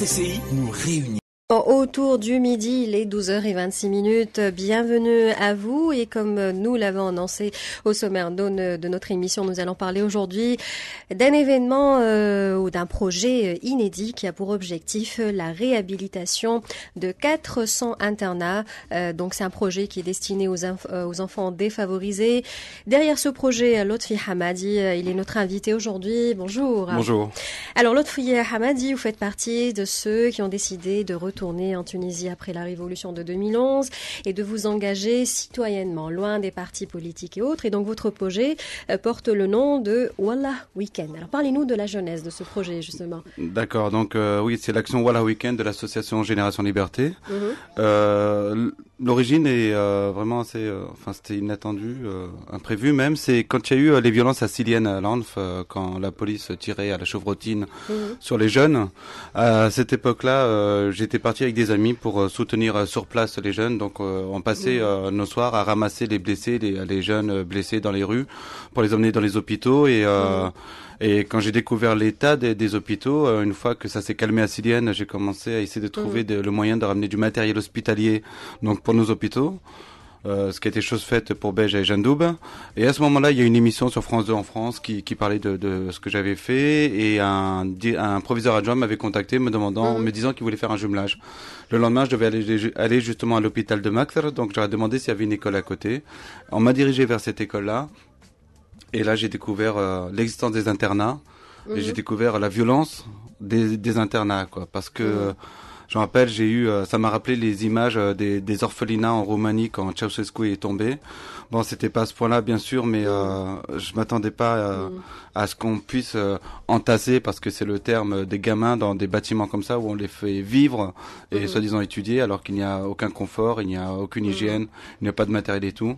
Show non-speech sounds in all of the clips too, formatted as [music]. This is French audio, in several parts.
TCI nous réunit. Autour du midi, les 12h26 Bienvenue à vous et comme nous l'avons annoncé au sommaire de notre émission, nous allons parler aujourd'hui d'un événement euh, ou d'un projet euh, inédit qui a pour objectif euh, la réhabilitation de 400 internats. donc c'est un projet qui est destiné aux, aux, enfants défavorisés. Derrière ce projet, Lotfi Hamadi, il est notre invité aujourd'hui. Bonjour. Bonjour. Alors Lotfi Hamadi, vous faites partie de ceux qui ont décidé de retourner retourner en Tunisie après la révolution de 2011 et de vous engager citoyennement, loin des partis politiques et autres. Et donc votre projet euh, porte le nom de Walla Weekend. Alors parlez-nous de la jeunesse de ce projet justement. D'accord, donc euh, oui, c'est l'action Walla Weekend de l'association Génération Liberté. Mhm. Euh, L'origine est euh, vraiment assez, euh, enfin c'était inattendu, euh, imprévu même. C'est quand il y a eu les violences à Silienne à Lanf, quand la police tirait à la chevrotine mhm. sur les jeunes. À cette époque-là, j'étais parti avec des amis pour soutenir sur place les jeunes. Donc on passait mhm. nos soirs à ramasser les blessés, les, jeunes blessés dans les rues, pour les emmener dans les hôpitaux et mhm. Et quand j'ai découvert l'état des, des, hôpitaux, euh, une fois que ça s'est calmé à Silienne, j'ai commencé à essayer de trouver mm. de, le moyen de ramener du matériel hospitalier donc pour nos hôpitaux. Euh, ce qui a été chose faite pour Beige et Jeanne Et à ce moment-là, il y a une émission sur France 2 en France qui, qui parlait de, de, ce que j'avais fait et un, un proviseur adjoint m'avait contacté me demandant, mm. me disant qu'il voulait faire un jumelage. Le lendemain, je devais aller, aller justement à l'hôpital de Maxer, donc j'aurais demandé s'il y avait une école à côté. On m'a dirigé vers cette école-là et là, j'ai découvert euh, l'existence des internats et j'ai mhm. découvert la violence des, internats, quoi. Parce que, mhm. j'en rappelle, j'ai eu, euh, ça m'a rappelé les images euh, des, des orphelinats en Roumanie quand Ceausescu est tombé. Bon, c'était pas à ce point-là, bien sûr, mais euh, je m'attendais pas euh, mm. à ce qu'on puisse euh, entasser, parce que c'est le terme des gamins dans des bâtiments comme ça où on les fait vivre et mm. soi-disant étudier, alors qu'il n'y a aucun confort, il n'y a aucune mm. hygiène, il n'y a pas de matériel et tout.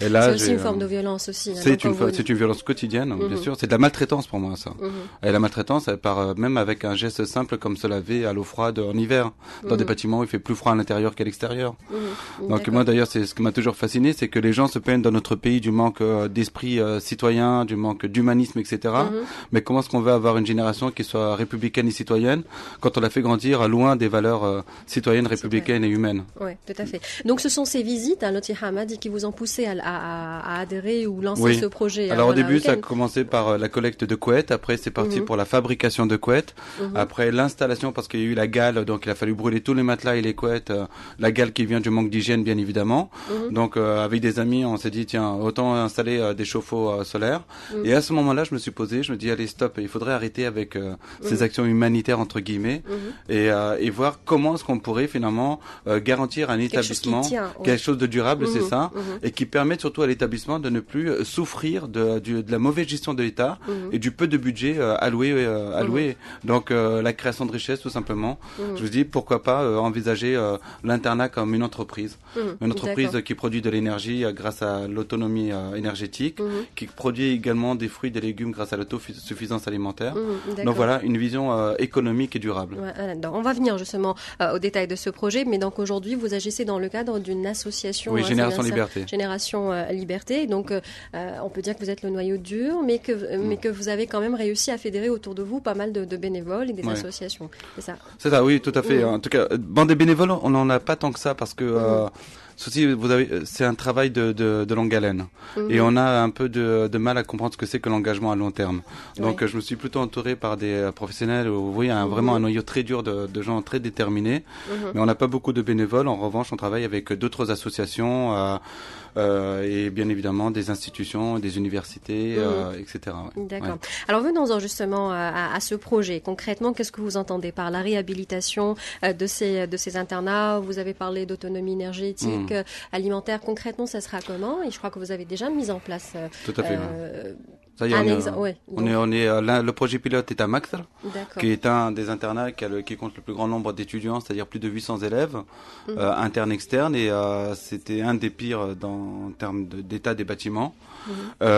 Et là, c'est aussi une forme euh, de violence aussi. Hein, c'est une, c'est une, violence quotidienne, bien mm-hmm. sûr. C'est de la maltraitance pour moi, ça. Mm-hmm. Et la maltraitance, elle part même avec un geste simple comme se laver à l'eau froide en hiver, dans des bâtiments où il fait plus froid à l'intérieur qu'à l'extérieur. Mm-hmm. Donc moi, d'ailleurs, c'est ce qui m'a toujours fasciné, c'est que les gens se peine dans notre pays, du manque euh, d'esprit euh, citoyen, du manque d'humanisme, etc. Mhm. Mais comment est-ce qu'on veut avoir une génération qui soit républicaine et citoyenne quand on la fait grandir loin des valeurs euh, citoyennes, républicaines et humaines Oui, tout à fait. Donc ce sont ces visites à hein, Loti Hamadi qui vous ont poussé à, adhérer ou lancer ce projet. Hein, Alors au début, ça a commencé par la collecte de couettes, après c'est parti mhm. pour la fabrication de couettes, mhm. après l'installation parce qu'il y a eu la gale, donc il a fallu brûler tous les matelas et les couettes, la gale qui vient du manque d'hygiène bien évidemment. Donc avec des amis, on on s'est dit, tiens, autant installer euh, des chauffe-eau euh, solaires. Mm. Et à ce moment-là, je me suis posé, je me dis, allez, stop, il faudrait arrêter avec euh, mm. ces actions humanitaires, entre guillemets, mm-hmm. et, et, voir comment est-ce qu'on pourrait finalement garantir un établissement, quelque chose de durable, c'est mm-hmm. ça, mm-hmm. et qui permette surtout à l'établissement de ne plus souffrir de, de, la mauvaise gestion de l'État et du peu de budget alloué. alloué. Donc, la création de richesse, tout simplement. Je vous dis, pourquoi pas envisager l'internat comme une entreprise. Une entreprise qui produit de l'énergie grâce à l'autonomie euh, énergétique, mhm. qui produit également des fruits et des légumes grâce à l'autosuffisance alimentaire. Mhm, donc voilà, une vision euh, économique et durable. on va venir justement euh, au détail de ce projet, mais donc aujourd'hui, vous agissez dans le cadre d'une association. Génération Liberté. Donc on peut dire que vous êtes le noyau dur, mais que, mais mm. que vous avez quand même réussi à fédérer autour de vous pas mal de, bénévoles et des associations. C'est ça C'est ça, oui, tout à fait. Mm. En tout cas, bande des bénévoles, on n'en a pas tant que ça parce que mm. ceci, vous avez, c'est un travail de de, longue haleine. Et mhm. on a un peu de, mal à comprendre ce que c'est que l'engagement à long terme. Donc euh, je me suis plutôt entouré par des euh, professionnels, vous voyez, vraiment mhm. un noyau très dur de, gens très déterminés. Mhm. Mais on n'a pas beaucoup de bénévoles. En revanche, on travaille avec euh, d'autres associations. Euh, et bien évidemment des institutions, des universités, mmh. euh, etc. D'accord. Alors venons-en justement à, ce projet. Concrètement, qu'est-ce que vous entendez par la réhabilitation euh, de ces de ces internats Vous avez parlé d'autonomie énergétique, mmh. alimentaire. Concrètement, ça sera comment Et je crois que vous avez déjà mis en place. Tout à fait on, est, on, est, euh, le projet pilote est à max qui est un des internats qui, compte le plus grand nombre d'étudiants, c'est-à-dire plus de 800 élèves, interne mhm. euh, internes, externes, et euh, c'était un des pires dans, en termes d'état des bâtiments. Mhm.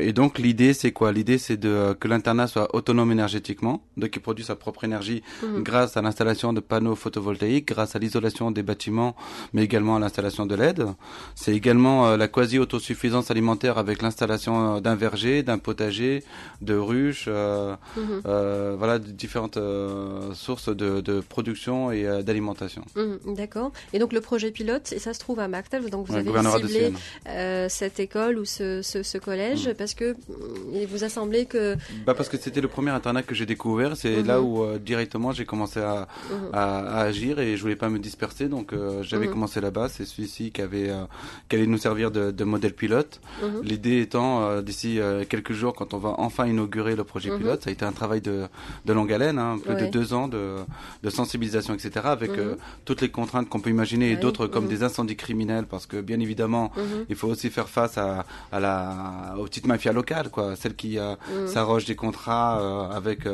et donc l'idée, c'est quoi L'idée, c'est de que l'internat soit autonome énergétiquement, donc il produit sa propre énergie mhm. grâce à l'installation de panneaux photovoltaïques, grâce à l'isolation des bâtiments, mais également à l'installation de LED. C'est également la quasi-autosuffisance alimentaire avec l'installation d'un verger d'un potager, de ruches, euh, mhm. euh, voilà, différentes euh, sources de, production et d'alimentation. Mhm, d'accord. Et donc le projet pilote, et ça se trouve à MacTel, donc vous avez ciblé cette école ou ce, collège mhm. parce que mm, il vous a semblé que. Bah parce que c'était le premier internat que j'ai découvert, c'est là où directement j'ai commencé à, agir et je voulais pas me disperser, donc j'avais commencé là-bas. C'est celui-ci qui avait qui allait nous servir de, de modèle pilote. L'idée étant d'ici euh, quelques jours quand on va enfin inaugurer le projet mhm. pilote. Ça a été un travail de, longue haleine, Un hein, plus de deux ans de, sensibilisation, etc. Avec mhm. euh, toutes les contraintes qu'on peut imaginer et d'autres comme mhm. des incendies criminels, parce que bien évidemment, il faut aussi faire face à, la aux petites mafias locales, quoi, celles qui euh, s'arrogent des contrats avec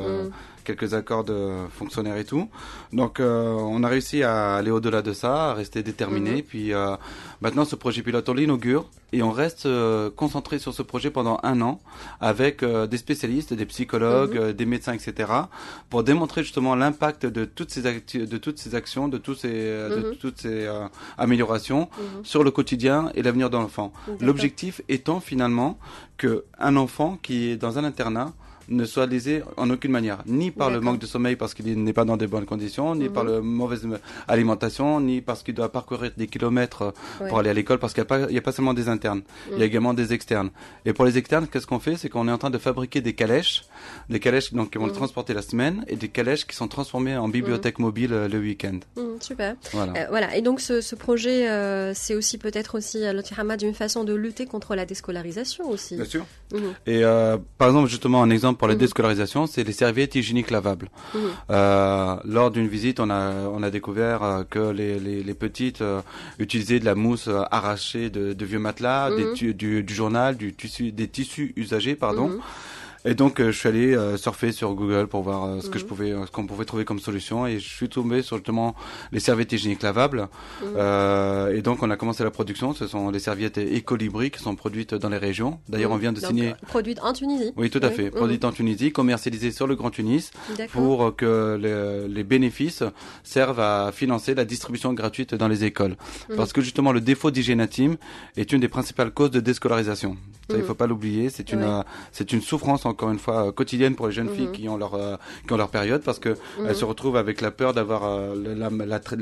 quelques accords de fonctionnaires et tout. Donc euh, on a réussi à aller au-delà de ça, à rester déterminé. Mhm. Puis euh, maintenant ce projet pilote on l'inaugure et on reste euh, concentré sur ce projet pendant un an avec des spécialistes, des psychologues, mhm. des médecins, etc. pour démontrer justement l'impact de toutes ces de toutes ces actions, de tous ces de mhm. toutes ces améliorations sur le quotidien et l'avenir de l'enfant. L'objectif étant finalement que un enfant qui est dans un internat ne soit lésé en aucune manière, ni par le manque de sommeil parce qu'il n'est pas dans des bonnes conditions, ni par mhm. la mauvaise alimentation, ni parce qu'il doit parcourir des kilomètres euh, pour aller à l'école, parce qu'il n'y a, pas seulement des internes, il y a mhm. également des externes. Et pour les externes, qu'est-ce qu'on fait C'est qu'on est en train de fabriquer des calèches, des calèches donc, qui vont le les mhm. transporter la semaine, et des calèches qui sont transformées en bibliothèque mobile euh, le week-end. super. Euh, voilà. Et donc ce, projet, c'est aussi peut-être aussi à l'Otirama d'une façon de lutter contre la déscolarisation aussi. Bien sûr. Et par exemple, justement, un exemple pour la mm. déscolarisation, c'est les serviettes hygiéniques lavables. Mm. Euh, lors d'une visite, on a, on a découvert euh, que les, les, les petites euh, utilisaient de la mousse euh, arrachée de, de vieux matelas, mm. du, du, journal, du tissu, des tissus usagés, pardon. Et donc, euh, je suis allé euh, surfer sur Google pour voir euh, ce que je mm. pouvais, ce qu'on pouvait trouver comme solution. Et je suis tombé sur justement les serviettes hygiéniques lavables. Mm. Euh, et donc, on a commencé la production. Ce sont les serviettes écolibriques qui sont produites dans les régions. D'ailleurs, mm. on vient de signer. Produites en Tunisie. Oui, tout à fait. Produites en Tunisie, commercialisées sur le Grand Tunis pour que les, bénéfices servent à financer la distribution gratuite dans les écoles. Parce que justement, le défaut d'hygiène intime est une des principales causes de déscolarisation. Ça, il faut pas l'oublier. C'est une, c'est une souffrance encore une fois euh, quotidienne pour les jeunes filles mhm. qui ont leur euh, qui ont leur période parce que mhm. elles se retrouvent avec la peur d'avoir euh,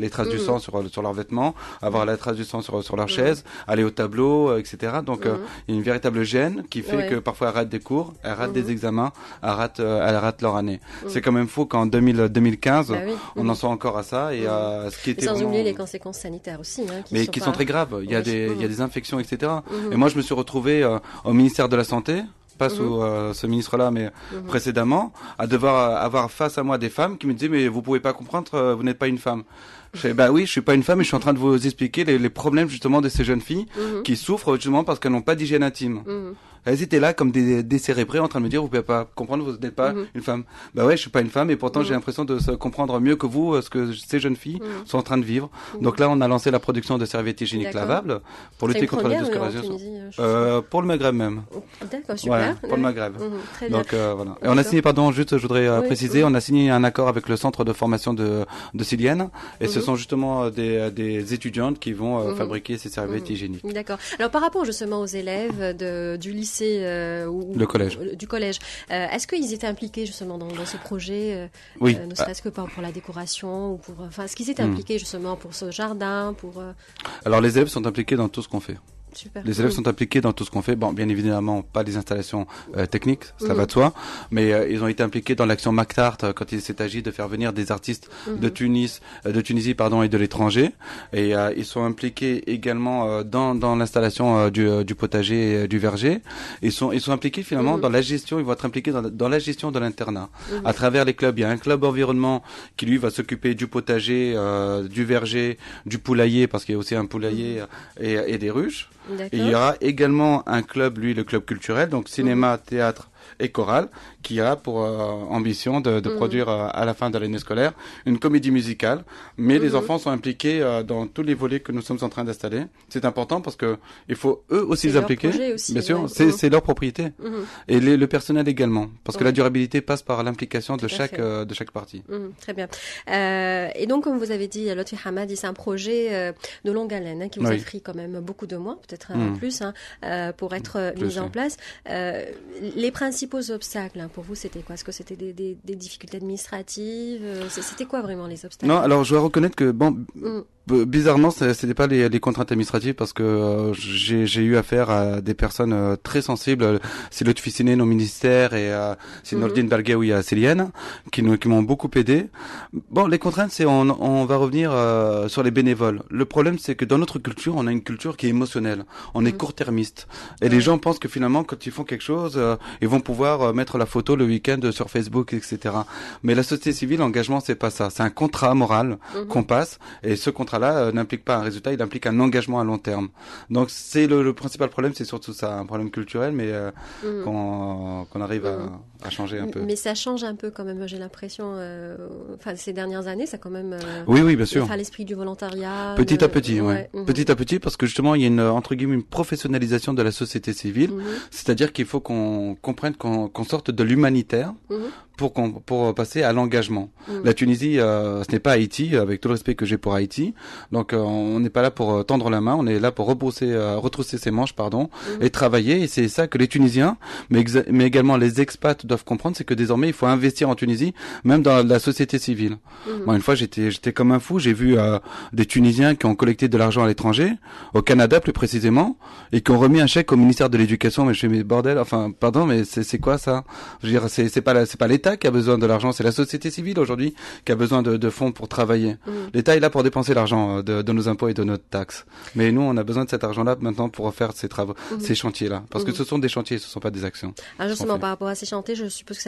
les traces du mhm. sang sur sur leurs vêtements, avoir la trace du sang sur sur leur chaise, aller au tableau, etc. Donc il y a une véritable gêne qui fait que parfois elles ratent des cours, elles ratent des examens, elles ratent elles ratent leur année. C'est quand même fou qu'en 2015 bah on en soit encore à ça et à ce qui était sans oublier les conséquences sanitaires aussi hein, mais qui sont très graves. Il y a des il y a des infections etc. Et moi je me suis retrouvé au ministère de la santé pas mhm. euh, ce ministre-là, mais mhm. précédemment, à devoir avoir face à moi des femmes qui me disaient mais vous pouvez pas comprendre, euh, vous n'êtes pas une femme. Je fais, bah oui, je suis pas une femme et je suis en train de vous expliquer les, les problèmes justement de ces jeunes filles mhm. qui souffrent justement parce qu'elles n'ont pas d'hygiène intime. Elles étaient là comme des cérébrés en train de me dire vous pouvez pas comprendre, vous n'êtes pas mhm. une femme. Bah ouais, je suis pas une femme et pourtant j'ai mhm. l'impression de comprendre mieux que vous euh, ce que ces jeunes filles mhm. sont en train de vivre. Donc là, on a lancé la production de serviettes hygiéniques lavables pour lutter contre la discrimination. Euh, euh, pour le Maghreb même. Oh, pour le Maghreb. Très Donc voilà. Et on a signé, pardon, juste je voudrais préciser, on a signé un accord avec le centre de formation de, de et ce sont justement des, des étudiantes qui vont fabriquer ces serviettes hygiéniques. D'accord. Alors par rapport justement aux élèves de, du lycée euh, le collège. Euh, du collège. Euh, est-ce qu'ils étaient impliqués justement dans, ce projet Oui. ne serait-ce que pour, pour la décoration ou pour. Enfin, est-ce qu'ils étaient hmm. impliqués justement pour ce jardin pour, Alors, les élèves sont impliqués dans tout ce qu'on fait les élèves sont impliqués dans tout ce qu'on fait. Bon, bien évidemment, pas les installations euh, techniques, ça mm. va de soi, mais euh, ils ont été impliqués dans l'action MacTart euh, quand il s'est agi de faire venir des artistes de mm-hmm. Tunis, de Tunisie, pardon, et de l'étranger. Et ils sont impliqués également dans, l'installation du, potager du verger. Ils sont ils sont impliqués finalement mm-hmm. dans la gestion. Ils vont être impliqués dans, la gestion de l'internat mm-hmm. à travers les clubs. Il y a un club environnement qui lui va s'occuper du potager, du verger, du poulailler parce qu'il y a aussi un poulailler et des ruches il y aura également un club, lui, le club culturel, donc cinéma, mhm. théâtre, et chorale qui a pour euh, ambition de, mhm. produire euh, à la fin de l'année scolaire une comédie musicale. Mais les mhm. enfants sont impliqués euh, dans tous les volets que nous sommes en train d'installer. C'est important parce que il faut eux aussi les impliquer. bien sûr, mhm. c'est leur propriété et le personnel également, parce que la durabilité passe par l'implication de chaque de chaque partie. très bien. et donc, comme vous avez dit, Lotfi Hamad, c'est un projet de longue haleine hein, qui vous a pris quand même beaucoup de mois, peut-être un peu plus, hein, pour être mis en place. les principes principaux obstacles hein, pour vous, c'était quoi Est-ce que c'était des, difficultés administratives euh, C'était quoi vraiment les obstacles Non, alors je dois reconnaître que bon, mm. Bah, bizarrement, ce n'est pas les, contraintes administratives parce que euh, j'ai eu affaire à des personnes euh, très sensibles. C'est l'officiné nos ministères et euh, c'est mhm. Nordin à Célienne qui, nous, qui m'ont beaucoup aidé. Bon, les contraintes, c'est on, va revenir sur les bénévoles. Le problème, c'est que dans notre culture, on a une culture qui est émotionnelle. On est mhm. court-termiste. Et les gens pensent que finalement, quand ils font quelque chose, ils vont pouvoir mettre la photo le week-end sur Facebook, etc. Mais la société civile, l'engagement, c'est pas ça. C'est un contrat moral mhm. qu'on passe et ce contrat là euh, n'implique pas un résultat, il implique un engagement à long terme. Donc c'est le, principal problème, c'est surtout ça, un problème culturel, mais euh, mm. qu'on arrive mm. à, changer un peu. Mais ça change un peu quand même, j'ai l'impression. Euh, enfin, ces dernières années, ça a quand même. oui, oui, bien sûr. l'esprit du volontariat. Petit à petit, ouais. Mm-hmm. Petit à petit, parce que justement, il y a une entre guillemets une professionnalisation de la société civile, mm-hmm. c'est-à-dire qu'il faut qu'on comprenne qu'on sorte de l'humanitaire mm-hmm pour, pour euh, passer à l'engagement. Mm. La Tunisie, euh, ce n'est pas Haïti, euh, avec tout le respect que j'ai pour Haïti. Donc, on n'est pas là pour tendre la main, on est là pour repousser, retrousser ses manches, pardon, mm. et travailler. Et c'est ça que les Tunisiens, mais, mais également les expats doivent comprendre, c'est que désormais, il faut investir en Tunisie, même dans la société civile. Mm. une fois, j'étais, j'étais comme un fou, j'ai vu des Tunisiens qui ont collecté de l'argent à l'étranger, au Canada plus précisément, et qui ont remis un chèque au ministère de l'Éducation. Mais je fais, mais bordel, enfin, pardon, mais c'est, quoi ça Je veux dire, pas, c'est pas l'État qui a besoin de l'argent, c'est la société civile aujourd'hui qui a besoin de, fonds pour travailler. Mm. L'État est là pour dépenser l'argent euh, de, nos impôts et de notre taxe. Mais nous, on a besoin de cet argent-là maintenant pour faire ces travaux, mm. ces chantiers-là. Parce que mm. ce sont des chantiers, ce ne sont pas des actions. Alors justement, par rapport à ces chantiers, je suppose que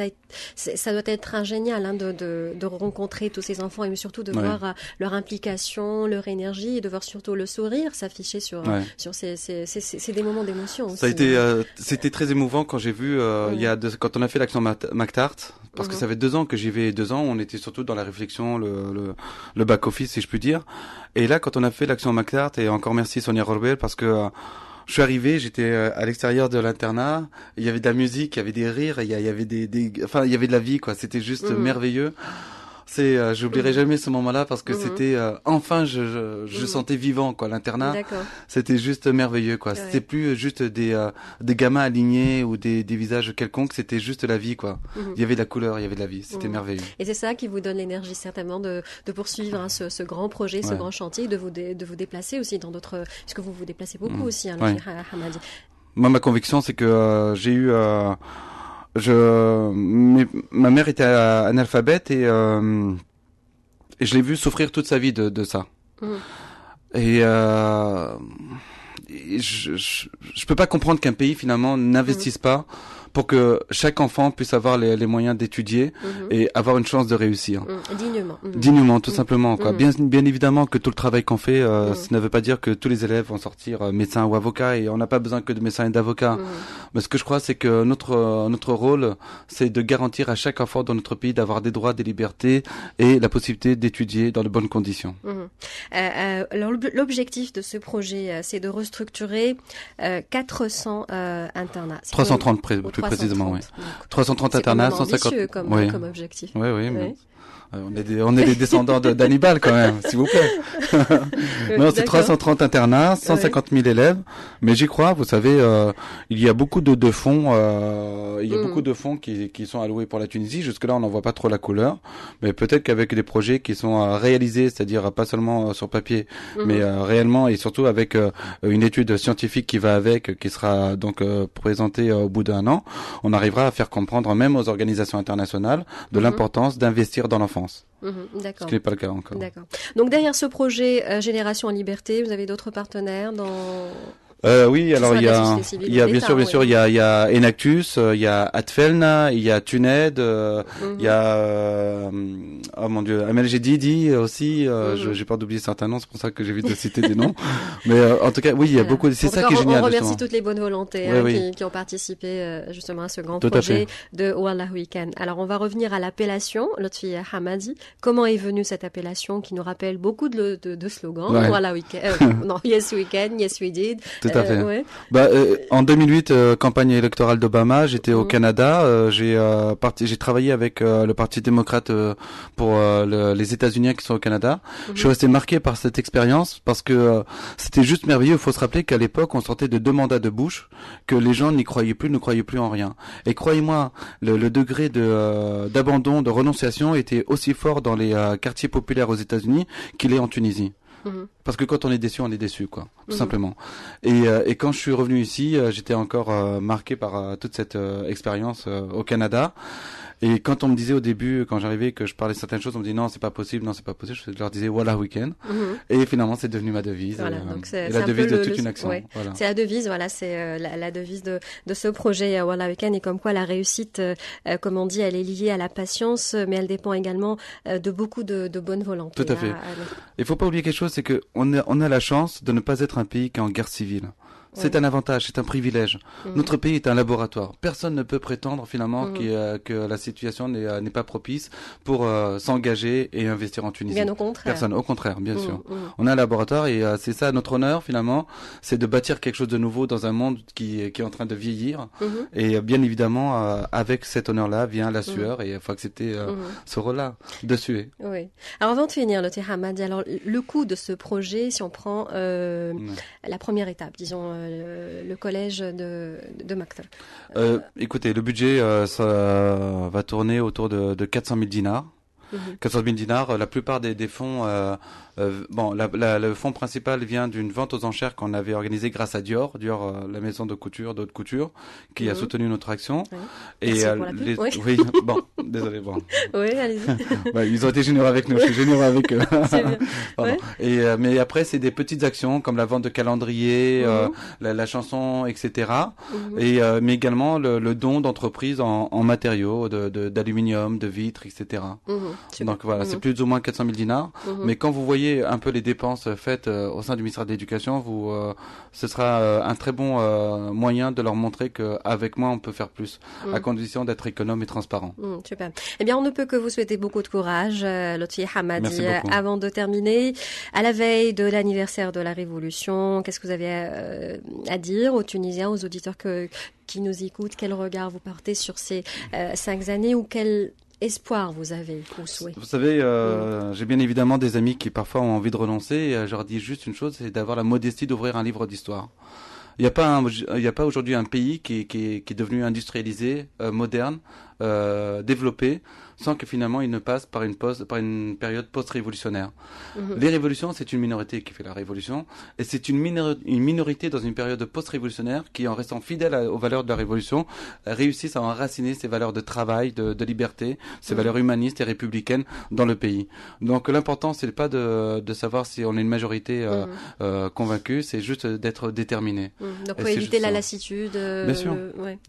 ça, ça doit être ingénial hein, de, rencontrer tous ces enfants et surtout de voir euh, leur implication, leur énergie et de voir surtout le sourire s'afficher sur, euh, sur ces, des moments d'émotion. Ça a été, hein. c'était très émouvant quand j'ai vu, il y a quand on a fait l'action MacTart, parce que mhm. ça fait deux ans que j'y vais. Deux ans, on était surtout dans la réflexion, le, le, back office, si je puis dire. Et là, quand on a fait l'action MacArt, et encore merci Sonia Rorbel, parce que euh, je suis arrivé, j'étais euh, à l'extérieur de l'internat, il y avait de la musique, il y avait des rires, il y avait des, enfin, il y avait de la vie, quoi. C'était juste mhm. merveilleux. C'est, euh, j'oublierai jamais ce moment-là parce que mhm. c'était euh, enfin, je, je, je mhm. sentais vivant quoi. L'internat, c'était juste merveilleux quoi. C'était plus juste des euh, des gamins alignés ou des, des visages quelconques. C'était juste la vie quoi. Mhm. Il y avait de la couleur, il y avait de la vie. C'était merveilleux. Et c'est ça qui vous donne l'énergie certainement de, de poursuivre hein, ce, ce, grand projet, ce grand chantier, de vous de vous déplacer aussi dans d'autres. Parce que vous vous déplacez beaucoup aussi, hein, ouais. Moi, ma conviction, c'est que j'ai eu ma mère était analphabète euh, et, je l'ai vu souffrir toute sa vie de, ça. Mm. Euh, et, je, ne peux pas comprendre qu'un pays finalement n'investisse mm. pas pour que chaque enfant puisse avoir les, les moyens d'étudier mhm. et avoir une chance de réussir. Mm, dignement. Mm. Dignement, tout mm. simplement. Quoi. Bien, bien évidemment que tout le travail qu'on fait, euh, ça ne veut pas dire que tous les élèves vont sortir euh, médecins ou avocats et on n'a pas besoin que de médecins et d'avocats. Mais ce que je crois, c'est que notre, euh, notre rôle, c'est de garantir à chaque enfant dans notre pays d'avoir des droits, des libertés et la possibilité d'étudier dans de bonnes conditions. Euh, euh, alors l'objectif de ce projet, c'est de restructurer euh, 400 internats. 330 près plus précisément. oui. 330 internats, 150. Oui, comme, objectif. Oui, oui. Euh, on est des, on est descendants d'Hannibal quand même, s'il vous plaît. [laughs] non, c'est 330 internats, 150 000 élèves, mais j'y crois. Vous savez, euh, il y a beaucoup de, de fonds, euh, il y a mm. beaucoup de fonds qui, qui sont alloués pour la Tunisie. Jusque là, on n'en voit pas trop la couleur, mais peut-être qu'avec des projets qui sont réalisés, c'est-à-dire pas seulement sur papier, mm-hmm. mais réellement et surtout avec une étude scientifique qui va avec, qui sera donc présentée au bout d'un an, on arrivera à faire comprendre même aux organisations internationales de mm-hmm. l'importance d'investir dans l'enfant. Mhm, ce qui n'est pas le cas encore. Donc derrière ce projet euh, Génération en Liberté, vous avez d'autres partenaires dans euh, oui, alors il y a, y bien sûr, bien sûr, euh, il y a, Enactus, euh, il y a Atfelna, il y a Tuned, mhm. il y a, oh mon dieu, MLG Didi aussi, mhm. je j'ai peur d'oublier certains noms, c'est pour ça que j'évite de citer des noms. [laughs] Mais en tout cas, oui, il y a beaucoup, c'est ça qui est génial. On remercie toutes les bonnes volontés Qui, ont participé justement à ce grand projet de Wallah Weekend. Alors on va revenir à l'appellation, Lotfi Hamadi. Comment est venue cette appellation qui nous rappelle beaucoup de, slogans, ouais. Wallah Weekend, non, [laughs] Yes Weekend, Yes We Did tout à euh, bah, euh, en 2008, euh, campagne électorale d'Obama, j'étais au mm. Canada. j'ai j'ai travaillé avec le Parti démocrate pour les États-Unis qui sont au Canada. Mm-hmm. Je suis resté marqué par cette expérience parce que c'était juste merveilleux. Il faut se rappeler qu'à l'époque, on sortait de deux mandats de bouche, que les gens n'y croyaient plus, ne croyaient plus en rien. Et croyez-moi, le, le, degré de d'abandon, de renonciation était aussi fort dans les quartiers populaires aux États-Unis qu'il est en Tunisie. Mhm. Parce que quand on est déçu, on est déçu, quoi, tout mhm. simplement. Euh, et, quand je suis revenu ici, euh, j'étais encore euh, marqué par toute cette expérience au Canada. Et quand on me disait au début, quand j'arrivais, que je parlais certaines choses, on me dit non, c'est pas possible, non, c'est pas possible. Je leur disais voilà week-end. Mhm. Et finalement, c'est devenu ma devise. Voilà, euh, la devise de toute une action. C'est la devise, voilà, c'est euh, la, devise de, de ce projet euh, voilà et comme quoi la réussite, comme on dit, elle est liée à la patience, mais elle dépend également de beaucoup de, de bonne volonté. Tout à fait. Il ne faut pas oublier quelque chose, c'est qu'on on a la chance de ne pas être un pays qui est en guerre civile. C'est un avantage, c'est un privilège. Mhm. Notre pays est un laboratoire. Personne ne peut prétendre finalement mhm. que la situation n'est euh, pas propice pour euh, s'engager et investir en Tunisie. Bien au contraire. Personne, au contraire, bien mhm, sûr. On a un laboratoire et euh, c'est ça notre honneur finalement, c'est de bâtir quelque chose de nouveau dans un monde qui, est en train de vieillir. Et bien évidemment, avec cet honneur-là vient la sueur et il faut accepter ce rôle-là de suer. Oui. Alors avant de finir, le Hamadi, alors le coût de ce projet, si on prend la première étape, disons euh, le collège de, de euh, écoutez, le budget, euh, ça va tourner autour de, de 400 000 dinars. 400 mhm. 000 dinars. Euh, la plupart des, des fonds, euh, euh, bon, la, la, le fonds principal vient d'une vente aux enchères qu'on avait organisée grâce à Dior, Dior, euh, la maison de couture, d'autres coutures, qui a mhm. soutenu notre action. Et Merci [laughs] bon, désolé, bon. Oui, allez-y. [laughs] ils ont été généreux avec nous. Je suis généreux avec eux. [laughs] Et mais après, c'est des petites actions comme la vente de calendrier, mhm. la, la, chanson, etc. Et mais également le, don d'entreprises en, en, matériaux, d'aluminium, de, d'aluminium, de vitres, etc. Donc voilà, c'est mhm. plus ou moins 400 000 dinars. Mhm. Mais quand vous voyez un peu les dépenses faites euh, au sein du ministère de l'Éducation, vous, euh, ce sera euh, un très bon moyen de leur montrer qu'avec moi, on peut faire plus, à mhm. condition d'être économe et transparent. super. Eh bien, on ne peut que vous souhaiter beaucoup de courage, Lotfi Hamadi. Avant de terminer, à la veille de l'anniversaire de la Révolution, qu'est-ce que vous avez à, dire aux Tunisiens, aux auditeurs qui nous écoutent Quel regard vous portez sur ces cinq années ou espoir vous avez Vous savez, euh, j'ai bien évidemment des amis qui parfois ont envie de renoncer. Et euh, je leur dis juste une chose, c'est d'avoir la modestie d'ouvrir un livre d'histoire. Il n'y a pas, il a pas aujourd'hui un pays qui, est devenu industrialisé, euh, moderne, euh, sans que finalement il ne passe par une, par une période post-révolutionnaire. Mhm. Les révolutions, c'est une minorité qui fait la révolution, et c'est une, une, minorité dans une période post-révolutionnaire qui, en restant fidèle aux valeurs de la révolution, réussissent à enraciner ces valeurs de travail, de, liberté, ces mhm. valeurs humanistes et républicaines dans le pays. Donc l'important, c'est pas de, de, savoir si on est une majorité euh, mhm. euh convaincue, c'est juste d'être déterminé. Donc pour éviter la lassitude. Euh, Bien sûr.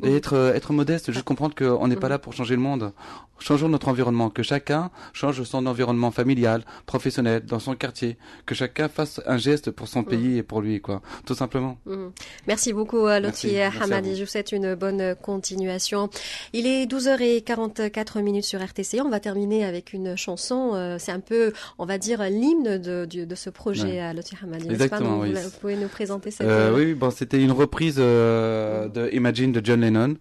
Et être, euh, être modeste, juste ah. comprendre qu'on n'est pas là pour changer le monde. Changeons notre environnement, que chacun change son environnement familial, professionnel, dans son quartier, que chacun fasse un geste pour son mm. pays et pour lui, quoi, tout simplement. Mm. Merci beaucoup, euh, Lotfi Hamadi. Je vous souhaite une bonne continuation. Il est 12h44 minutes sur RTC. On va terminer avec une chanson. Euh, c'est un peu, on va dire, l'hymne de, ce projet, à euh, Lotfi Hamadi. Exactement. vous, pouvez nous présenter cette. Euh, oui, bon, c'était une reprise de Imagine de John Lennon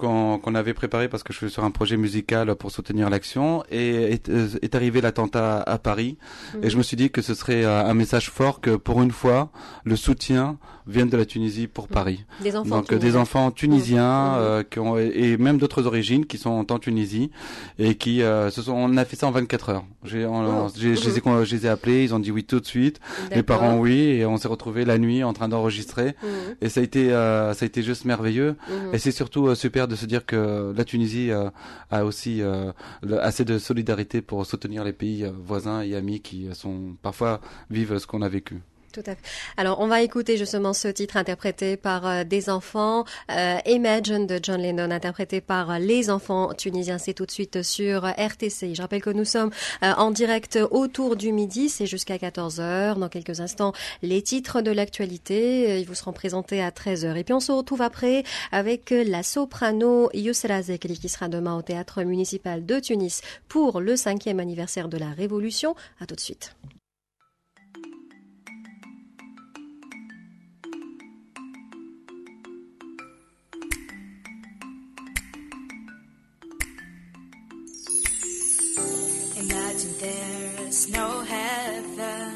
qu'on avait préparé parce que je suis sur un projet musical pour soutenir l'action et est, euh, arrivé l'attentat à Paris et mhm. je me suis dit que ce serait euh, un message fort que pour une fois le soutien viennent de la Tunisie pour mm. Paris. Des enfants Donc euh, des enfants tunisiens mm. euh, qui ont, et même d'autres origines qui sont en Tunisie et qui euh, se sont. On a fait ça en 24 heures. J'ai, oh. j'ai, je, les mm. ai appelés, ils ont dit oui tout de suite. Mes parents oui et on s'est retrouvés la nuit en train d'enregistrer et ça a été euh, ça a été juste merveilleux et c'est surtout euh, super de se dire que la Tunisie a aussi assez de solidarité pour soutenir les pays voisins et amis qui sont parfois vivent ce qu'on a vécu. Tout à fait. Alors, on va écouter justement ce titre interprété par euh, des enfants, euh, Imagine de John Lennon, interprété par euh, les enfants tunisiens. C'est tout de suite sur RTC. Je rappelle que nous sommes en direct autour du midi, c'est jusqu'à 14h. Dans quelques instants, les titres de l'actualité, ils vous seront présentés à 13h. Et puis, on se retrouve après avec la soprano Yousra Zekli qui sera demain au théâtre municipal de Tunis pour le cinquième anniversaire de la Révolution. À tout de suite. There's no heaven.